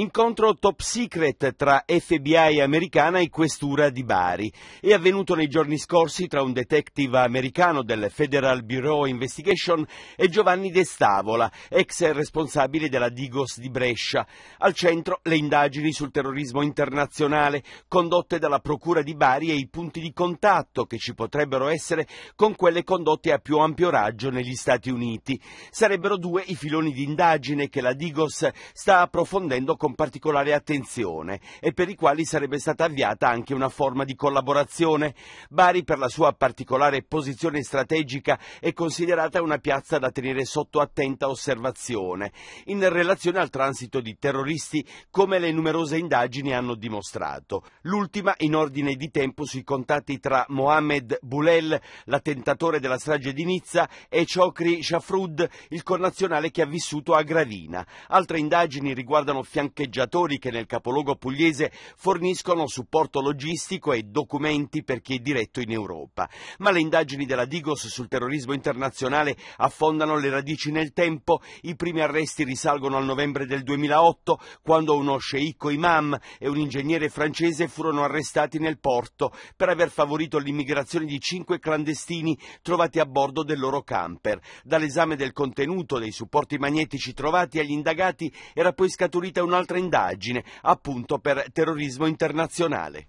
Incontro top secret tra FBI americana e questura di Bari. È avvenuto nei giorni scorsi tra un detective americano del Federal Bureau Investigation e Giovanni De Stavola, ex responsabile della Digos di Brescia. Al centro le indagini sul terrorismo internazionale condotte dalla Procura di Bari e i punti di contatto che ci potrebbero essere con quelle condotte a più ampio raggio negli Stati Uniti. Sarebbero due i filoni di indagine che la Digos sta approfondendo con con particolare attenzione e per i quali sarebbe stata avviata anche una forma di collaborazione. Bari per la sua particolare posizione strategica è considerata una piazza da tenere sotto attenta osservazione in relazione al transito di terroristi come le numerose indagini hanno dimostrato. L'ultima in ordine di tempo sui contatti tra Mohamed Boulel, l'attentatore della strage di Nizza, e Chokri Shafrud, il connazionale che ha vissuto a Gravina. Altre indagini riguardano fianco fiancheggiatori che nel capoluogo pugliese forniscono supporto logistico e documenti per chi è diretto in Europa. Ma le indagini della Digos sul terrorismo internazionale affondano le radici nel tempo, i primi arresti risalgono al novembre del 2008, quando uno sceicco imam e un ingegnere francese furono arrestati nel porto per aver favorito l'immigrazione di cinque clandestini trovati a bordo del loro camper. Dall'esame del contenuto dei supporti magnetici trovati agli indagati era poi scaturita una un'altra indagine, appunto per terrorismo internazionale.